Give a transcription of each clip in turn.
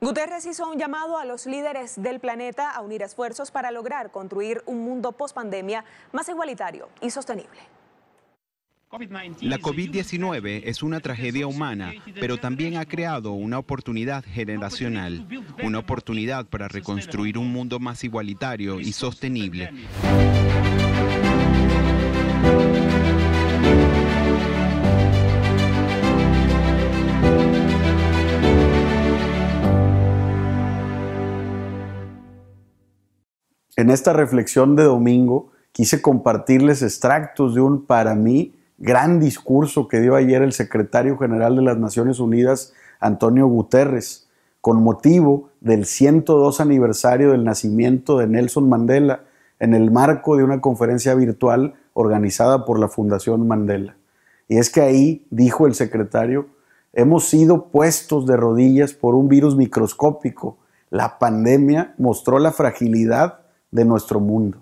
Guterres hizo un llamado a los líderes del planeta a unir esfuerzos para lograr construir un mundo post-pandemia más igualitario y sostenible. La COVID-19 es una tragedia humana, pero también ha creado una oportunidad generacional, una oportunidad para reconstruir un mundo más igualitario y sostenible. En esta reflexión de domingo quise compartirles extractos de un para mí gran discurso que dio ayer el secretario general de las Naciones Unidas, Antonio Guterres, con motivo del 102 aniversario del nacimiento de Nelson Mandela, en el marco de una conferencia virtual organizada por la Fundación Mandela. Y es que ahí, dijo el secretario, hemos sido puestos de rodillas por un virus microscópico. La pandemia mostró la fragilidad de nuestro mundo.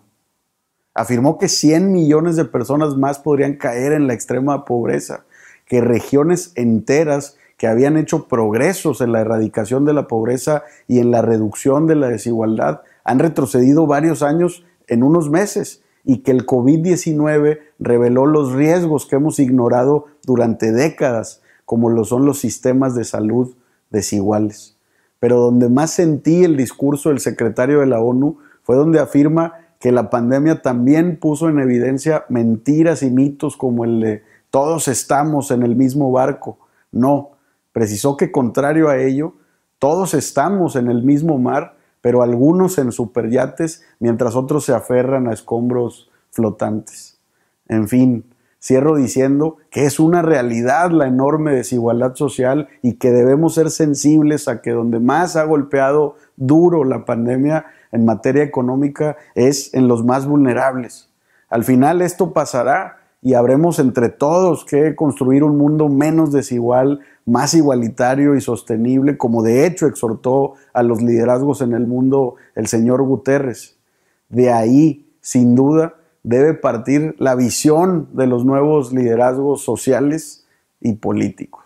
Afirmó que 100 millones de personas más podrían caer en la extrema pobreza, que regiones enteras que habían hecho progresos en la erradicación de la pobreza y en la reducción de la desigualdad han retrocedido varios años en unos meses y que el COVID-19 reveló los riesgos que hemos ignorado durante décadas, como lo son los sistemas de salud desiguales. Pero donde más sentí el discurso del secretario de la ONU fue donde afirma que la pandemia también puso en evidencia mentiras y mitos como el de todos estamos en el mismo barco. No, precisó que contrario a ello, todos estamos en el mismo mar, pero algunos en superyates, mientras otros se aferran a escombros flotantes. En fin, Cierro diciendo que es una realidad la enorme desigualdad social y que debemos ser sensibles a que donde más ha golpeado duro la pandemia en materia económica es en los más vulnerables. Al final esto pasará y habremos entre todos que construir un mundo menos desigual, más igualitario y sostenible, como de hecho exhortó a los liderazgos en el mundo el señor Guterres. De ahí, sin duda, debe partir la visión de los nuevos liderazgos sociales y políticos.